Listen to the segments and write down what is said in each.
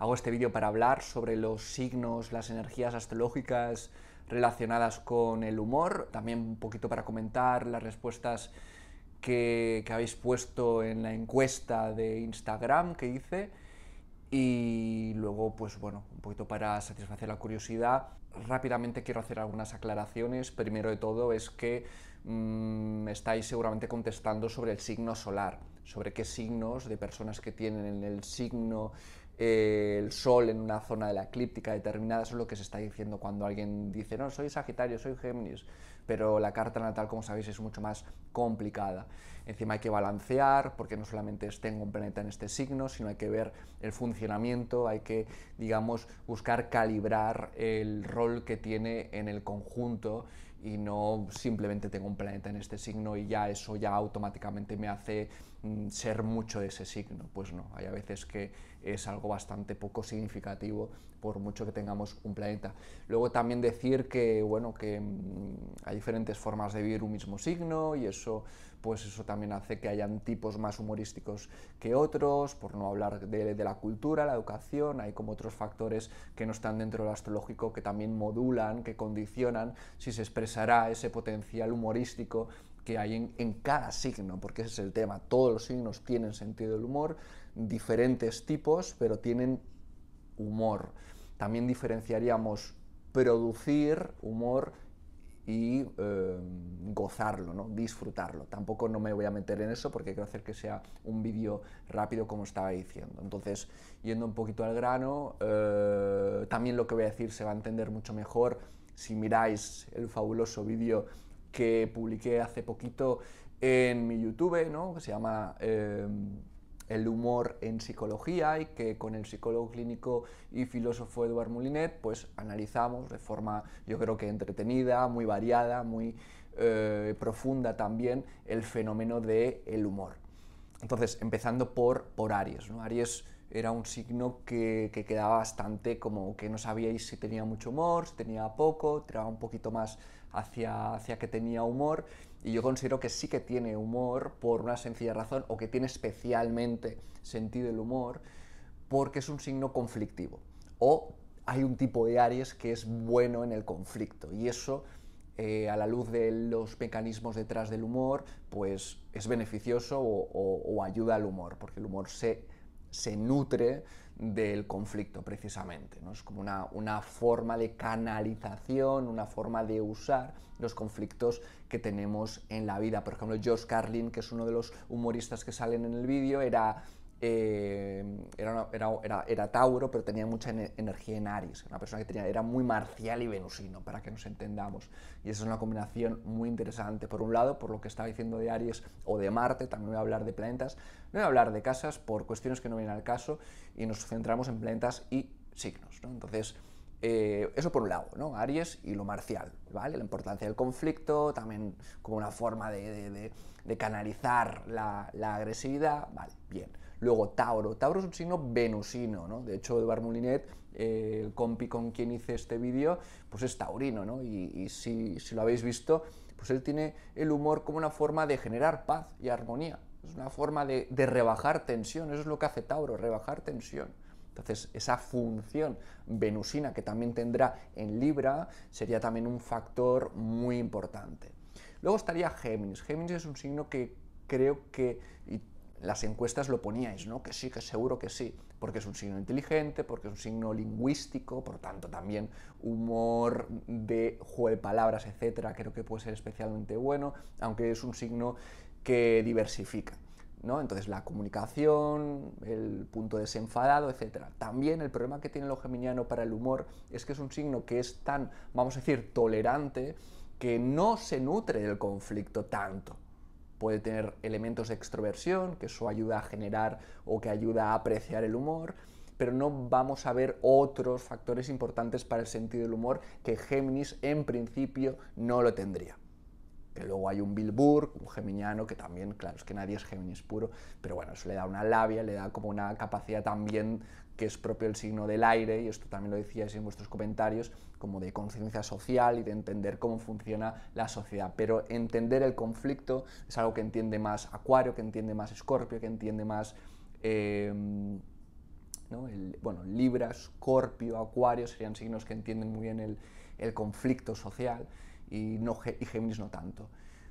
Hago este vídeo para hablar sobre los signos, las energías astrológicas relacionadas con el humor, también un poquito para comentar las respuestas que, habéis puesto en la encuesta de Instagram que hice y luego pues bueno, un poquito para satisfacer la curiosidad. Rápidamente quiero hacer algunas aclaraciones. Primero de todo es que mmm, estáis seguramente contestando sobre el signo solar, sobre qué signos de personas que tienen el signo eh, el Sol en una zona de la eclíptica determinada, eso es lo que se está diciendo cuando alguien dice, no, soy Sagitario, soy Géminis, pero la carta natal, como sabéis, es mucho más complicada. Encima hay que balancear, porque no solamente tengo un planeta en este signo, sino hay que ver el funcionamiento, hay que, digamos, buscar calibrar el rol que tiene en el conjunto y no simplemente tengo un planeta en este signo y ya eso ya automáticamente me hace Mm, ser mucho de ese signo. Pues no, hay a veces que es algo bastante poco significativo por mucho que tengamos un planeta. Luego también decir que, bueno, que mm, hay diferentes formas de vivir un mismo signo y eso, pues eso también hace que hayan tipos más humorísticos que otros, por no hablar de, de la cultura, la educación, hay como otros factores que no están dentro del astrológico que también modulan, que condicionan si se expresará ese potencial humorístico que hay en, cada signo, porque ese es el tema. Todos los signos tienen sentido del humor, diferentes tipos, pero tienen humor. También diferenciaríamos producir humor y eh, gozarlo, ¿no? disfrutarlo. Tampoco no me voy a meter en eso porque quiero hacer que sea un vídeo rápido como estaba diciendo. Entonces, yendo un poquito al grano, eh, también lo que voy a decir se va a entender mucho mejor si miráis el fabuloso vídeo que publiqué hace poquito en mi YouTube, ¿no? que se llama eh, El humor en psicología y que con el psicólogo clínico y filósofo Eduard Moulinet pues analizamos de forma yo creo que entretenida, muy variada, muy eh, profunda también el fenómeno del el humor. Entonces, empezando por, Aries. ¿no? Aries era un signo que, quedaba bastante como que no sabíais si tenía mucho humor, si tenía poco, tenía un poquito más hacia, que tenía humor y yo considero que sí que tiene humor por una sencilla razón o que tiene especialmente sentido el humor porque es un signo conflictivo o hay un tipo de Aries que es bueno en el conflicto y eso eh, a la luz de los mecanismos detrás del humor pues es beneficioso o ayuda al humor porque el humor se se nutre del conflicto precisamente. ¿no? Es como una, una, forma de canalización, una forma de usar los conflictos que tenemos en la vida. Por ejemplo, Josh Carlin, que es uno de los humoristas que salen en el vídeo, era eh, era, Tauro, pero tenía mucha energía en Aries, una persona que tenía, era muy marcial y venusino, para que nos entendamos. Y esa es una combinación muy interesante. Por un lado, por lo que estaba diciendo de Aries o de Marte, también voy a hablar de planetas, no voy a hablar de casas por cuestiones que no vienen al caso y nos centramos en planetas y signos. Entonces, eh, eso por un lado, ¿no? Aries y lo marcial, ¿vale? La importancia del conflicto, también como una forma de, canalizar la, la agresividad, ¿vale? Bien. Luego, Tauro. Tauro es un signo venusino, ¿no? De hecho, de Moulinet, eh, el compi con quien hice este vídeo, pues es taurino, ¿no? Y, si, lo habéis visto, pues él tiene el humor como una forma de generar paz y armonía. Es una forma de, rebajar tensión, eso es lo que hace Tauro, rebajar tensión. Entonces, esa función venusina que también tendrá en Libra sería también un factor muy importante. Luego estaría Géminis. Géminis es un signo que creo que, las encuestas lo poníais, ¿no? Que sí, que seguro que sí, porque es un signo inteligente, porque es un signo lingüístico, por tanto también humor de juego de palabras, etcétera, creo que puede ser especialmente bueno, aunque es un signo que diversifica, ¿no? Entonces la comunicación, el punto desenfadado, etcétera. También el problema que tiene lo geminiano para el humor es que es un signo que es tan, vamos a decir, tolerante que no se nutre del conflicto tanto puede tener elementos de extroversión, que eso ayuda a generar o que ayuda a apreciar el humor, pero no vamos a ver otros factores importantes para el sentido del humor que Géminis en principio no lo tendría. Que luego hay un Bill un geminiano, que también, claro, es que nadie es Géminis puro, pero bueno, eso le da una labia, le da como una capacidad también que es propio el signo del aire, y esto también lo decíais en vuestros comentarios, como de conciencia social y de entender cómo funciona la sociedad. Pero entender el conflicto es algo que entiende más Acuario, que entiende más Escorpio, que entiende más... Em, bueno, Libra, Escorpio, Acuario serían signos que entienden muy bien el, el conflicto social y, no, y Géminis no tanto.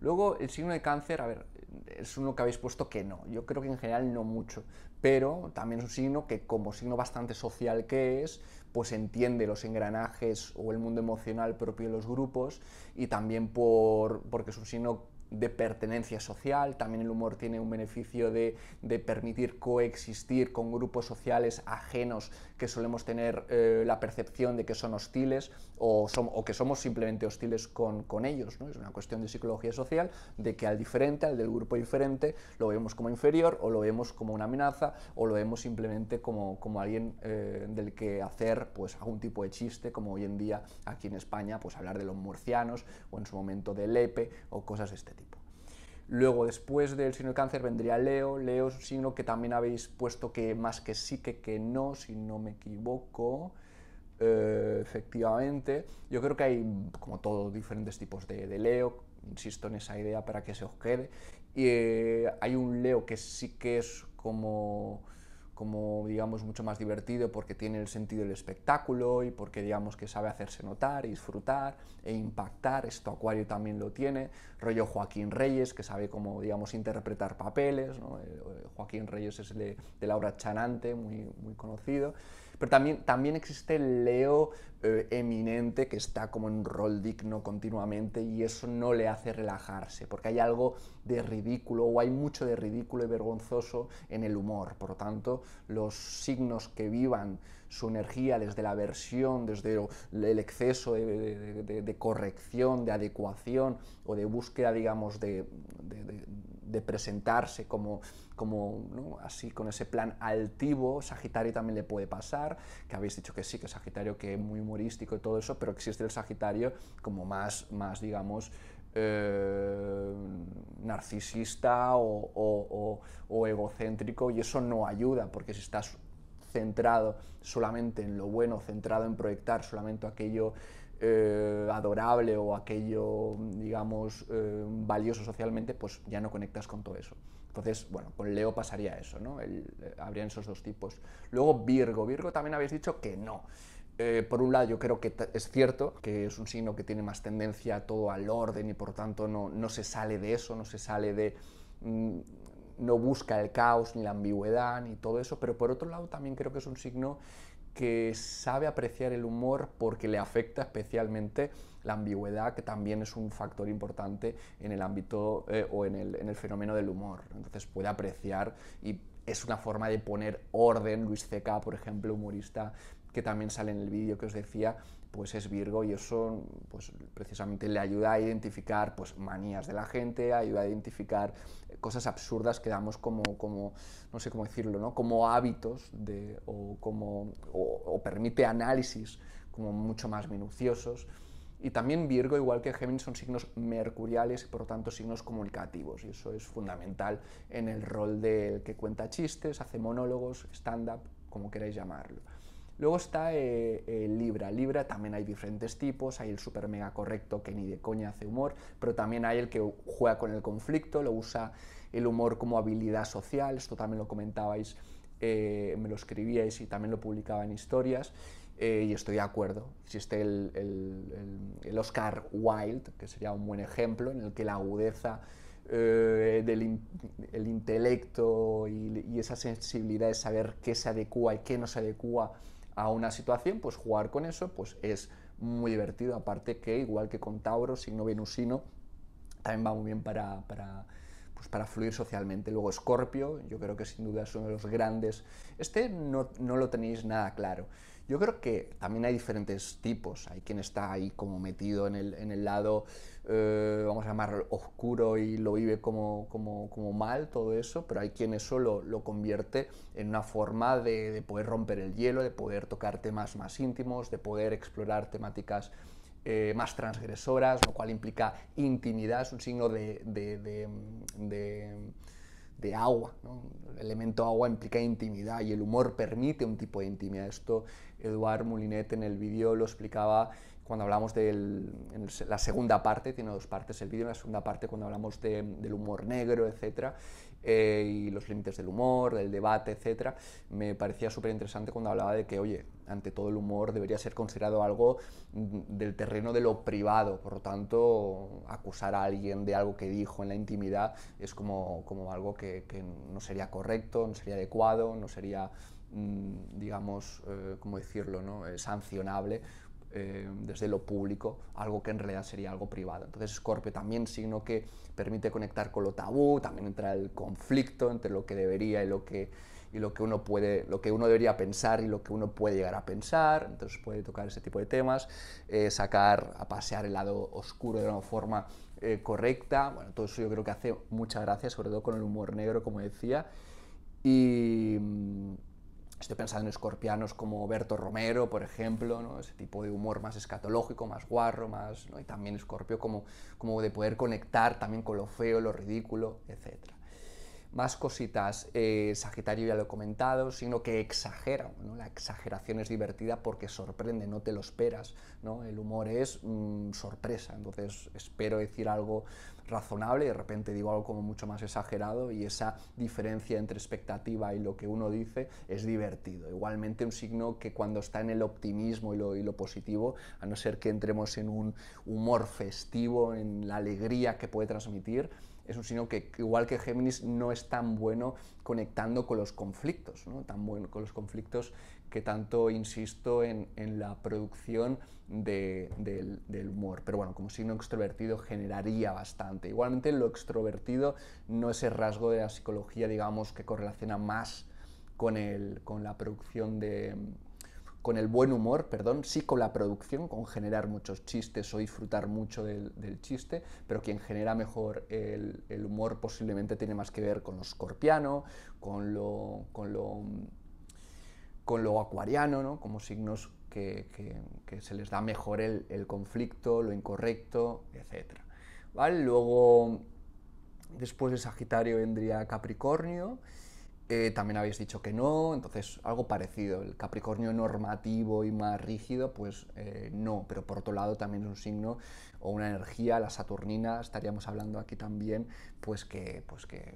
Luego el signo de cáncer, a ver, es uno que habéis puesto que no. Yo creo que en general no mucho, pero también es un signo que como signo bastante social que es, pues entiende los engranajes o el mundo emocional propio de los grupos y también por, porque es un signo de pertenencia social, también el humor tiene un beneficio de, de permitir coexistir con grupos sociales ajenos que solemos tener eh, la percepción de que son hostiles o, o que somos simplemente hostiles con, con ellos. ¿no? Es una cuestión de psicología social, de que al diferente, al del grupo diferente, lo vemos como inferior o lo vemos como una amenaza o lo vemos simplemente como, como alguien eh, del que hacer pues, algún tipo de chiste, como hoy en día aquí en España, pues hablar de los murcianos o en su momento de Lepe, o cosas de este tipo. Luego, después del signo del cáncer, vendría Leo. Leo es un signo que también habéis puesto que más que sí que que no, si no me equivoco. Eh, efectivamente, yo creo que hay, como todos diferentes tipos de, Leo. Insisto en esa idea para que se os quede. Y eh, hay un Leo que sí que es como como digamos mucho más divertido porque tiene el sentido del espectáculo y porque digamos que sabe hacerse notar disfrutar e impactar, esto Acuario también lo tiene, rollo Joaquín Reyes que sabe cómo digamos interpretar papeles, eh, eh, Joaquín Reyes es de, de, la obra Chanante, muy, muy conocido, pero también, también existe el Leo eh, eminente que está como en un rol digno continuamente y eso no le hace relajarse, porque hay algo de ridículo o hay mucho de ridículo y vergonzoso en el humor. Por lo tanto, los signos que vivan su energía desde la versión, desde el exceso de corrección, de adecuación o de búsqueda, digamos, de de presentarse como, como así con ese plan altivo. Sagitario también le puede pasar, que habéis dicho que sí, que Sagitario que es muy humorístico y todo eso, pero existe el Sagitario como más, más digamos, eh, narcisista o, egocéntrico y eso no ayuda porque si estás centrado solamente en lo bueno, centrado en proyectar solamente aquello eh, adorable o aquello, digamos, eh, valioso socialmente, pues ya no conectas con todo eso. Entonces, bueno, con Leo pasaría eso, ¿no? Eh, habrían esos dos tipos. Luego Virgo. Virgo también habéis dicho que no. por un lado, yo creo que es cierto que es un signo que tiene más tendencia a todo al orden y por tanto no, no se sale de eso, no se sale de... Mm, no busca el caos ni la ambigüedad ni todo eso, pero por otro lado también creo que es un signo que sabe apreciar el humor porque le afecta especialmente la ambigüedad, que también es un factor importante en el ámbito eh, o en el, en el, fenómeno del humor. Entonces puede apreciar y es una forma de poner orden. Luis C.K., por ejemplo, humorista, que también sale en el vídeo que os decía, pues es Virgo y eso pues, precisamente le ayuda a identificar pues, manías de la gente, ayuda a identificar cosas absurdas que damos como, como no sé cómo decirlo, ¿no? como hábitos de, o, como, o, permite análisis como mucho más minuciosos. Y también Virgo, igual que Géminis, son signos mercuriales y por lo tanto signos comunicativos. Y eso es fundamental en el rol del que cuenta chistes, hace monólogos, stand-up, como queráis llamarlo. Luego está eh, eh, Libra. Libra también hay diferentes tipos, hay el super mega correcto que ni de coña hace humor, pero también hay el que juega con el conflicto, lo usa el humor como habilidad social, esto también lo comentabais, eh, me lo escribíais y también lo publicaba en historias. Eh, y estoy de acuerdo. Existe el, Oscar Wilde, que sería un buen ejemplo, en el que la agudeza del el intelecto y, y, esa sensibilidad de saber qué se adecua y qué no se adecua a una situación, pues jugar con eso pues es muy divertido. Aparte que, igual que con Tauro, signo venusino, también va muy bien para, para, pues fluir socialmente. Luego Escorpio, yo creo que sin duda es uno de los grandes. Este no, no lo tenéis nada claro. Yo creo que también hay diferentes tipos. Hay quien está ahí como metido en el, lado, eh, vamos a llamarlo, oscuro y lo vive como, como, mal, todo eso, pero hay quien eso lo, convierte en una forma de, poder romper el hielo, de poder tocar temas más íntimos, de poder explorar temáticas. Eh, más transgresoras, lo cual implica intimidad, es un signo de de agua. El elemento agua implica intimidad y el humor permite un tipo de intimidad. Esto Eduard Moulinet en el vídeo lo explicaba cuando hablamos de la segunda parte, tiene dos partes el vídeo, en la segunda parte cuando hablamos del humor negro, etc. Eh, y los límites del humor, del debate, etc. Me parecía súper interesante cuando hablaba de que, oye, ante todo el humor debería ser considerado algo del terreno de lo privado, por lo tanto, acusar a alguien de algo que dijo en la intimidad es como, como algo que, no sería correcto, no sería adecuado, no sería mm, digamos, eh, ¿cómo decirlo?, ¿no? Eh, sancionable eh, desde lo público algo que en realidad sería algo privado. Entonces Scorpio también signo que permite conectar con lo tabú, también entra el conflicto entre lo que debería y lo que, lo que uno puede, lo que uno debería pensar y lo que uno puede llegar a pensar, entonces puede tocar ese tipo de temas, eh, sacar a pasear el lado oscuro de una forma eh, correcta, bueno, todo eso yo creo que hace mucha gracia, sobre todo con el humor negro, como decía, y mm, Estoy pensando en escorpianos como Berto Romero, por ejemplo, ese tipo de humor más escatológico, más guarro, más, y también escorpio como, como de poder conectar también con lo feo, lo ridículo, etc. Más cositas, eh, Sagitario ya lo he comentado, sino que exagera, la exageración es divertida porque sorprende, no te lo esperas, ¿no? el humor es mm, sorpresa, entonces espero decir algo razonable y de repente digo algo como mucho más exagerado y esa diferencia entre expectativa y lo que uno dice es divertido. Igualmente un signo que cuando está en el optimismo y lo positivo, a no ser que entremos en un humor festivo, en la alegría que puede transmitir, es un signo que, igual que Géminis, no es tan bueno conectando con los conflictos, ¿no? tan bueno con los conflictos que tanto insisto en, la producción del, humor. Pero bueno, como signo extrovertido generaría bastante. Igualmente lo extrovertido no es el rasgo de la psicología, digamos, que correlaciona más con, el, con la producción de con el buen humor, perdón, sí con la producción, con generar muchos chistes o disfrutar mucho del, chiste, pero quien genera mejor el, humor posiblemente tiene más que ver con lo escorpiano, con lo, con lo, con lo acuariano, ¿no? como signos que, se les da mejor el, conflicto, lo incorrecto, etc. ¿Vale? Luego, después de Sagitario vendría Capricornio. Eh, también habéis dicho que no, entonces algo parecido. El Capricornio normativo y más rígido, pues eh, no, pero por otro lado también es un signo o una energía, la Saturnina, estaríamos hablando aquí también, pues que, pues que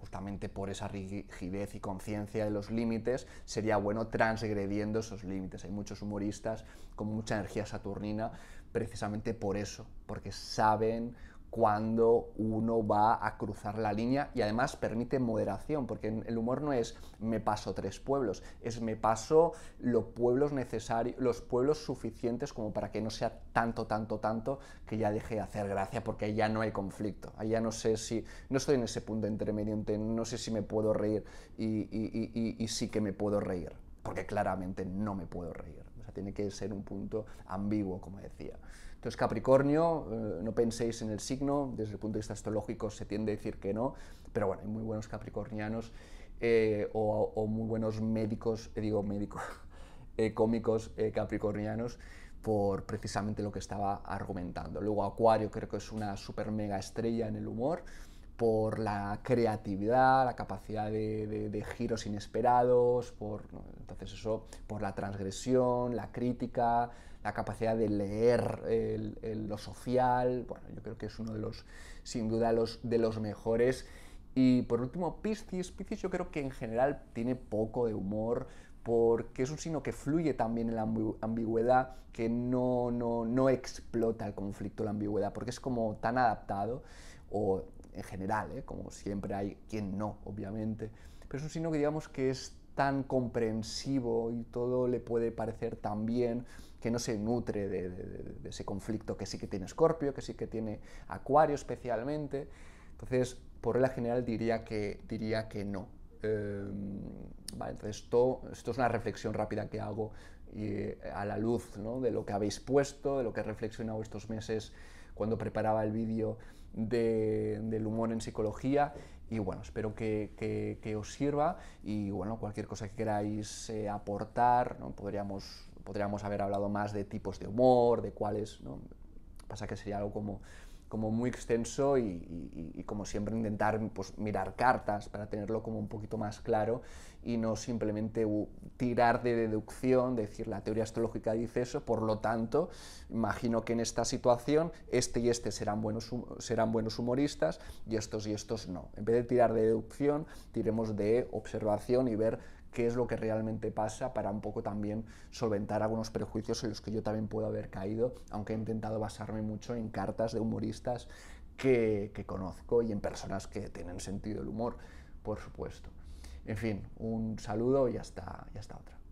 justamente por esa rigidez y conciencia de los límites sería bueno transgrediendo esos límites. Hay muchos humoristas con mucha energía saturnina precisamente por eso, porque saben cuando uno va a cruzar la línea y además permite moderación, porque el humor no es me paso tres pueblos, es me paso los pueblos necesarios, los pueblos suficientes como para que no sea tanto, tanto, tanto que ya deje de hacer gracia, porque ya no hay conflicto, ahí ya no sé si, no estoy en ese punto intermedio, no sé si me puedo reír y sí que me puedo reír, porque claramente no me puedo reír tiene que ser un punto ambiguo, como decía. Entonces, Capricornio, eh, no penséis en el signo, desde el punto de vista astrológico se tiende a decir que no, pero bueno, hay muy buenos capricornianos eh, o, muy buenos médicos, eh, digo médicos, cómicos capricornianos por precisamente lo que estaba argumentando. Luego Acuario creo que es una super mega estrella en el humor, por la creatividad, la capacidad de, giros inesperados, por, entonces eso, por la transgresión, la crítica, la capacidad de leer lo social, bueno, yo creo que es uno de los, sin duda, los, de los mejores. Y por último, Piscis. Piscis yo creo que en general tiene poco de humor, porque es un signo que fluye también en la ambigüedad, que no, no, no, explota el conflicto, la ambigüedad, porque es como tan adaptado o en general, ¿eh? como siempre hay quien no, obviamente, pero es un signo que digamos que es tan comprensivo y todo le puede parecer tan bien que no se nutre de, ese conflicto que sí que tiene Escorpio, que sí que tiene Acuario especialmente. Entonces, por la general diría que, diría que no. Em, vale, esto, esto es una reflexión rápida que hago eh, a la luz de lo que habéis puesto, de lo que he reflexionado estos meses cuando preparaba el vídeo del humor en psicología. Y bueno, espero que, os sirva y bueno, cualquier cosa que queráis eh, aportar, podríamos, podríamos haber hablado más de tipos de humor, de cuáles, pasa que sería algo como como muy extenso y, como siempre intentar pues, mirar cartas para tenerlo como un poquito más claro y no simplemente tirar de deducción, decir la teoría astrológica dice eso, por lo tanto, imagino que en esta situación este y este serán buenos, serán buenos humoristas y estos y estos no. En vez de tirar de deducción, tiremos de observación y ver qué es lo que realmente pasa para un poco también solventar algunos prejuicios en los que yo también puedo haber caído, aunque he intentado basarme mucho en cartas de humoristas que, conozco y en personas que tienen sentido el humor, por supuesto. En fin, un saludo y hasta otra.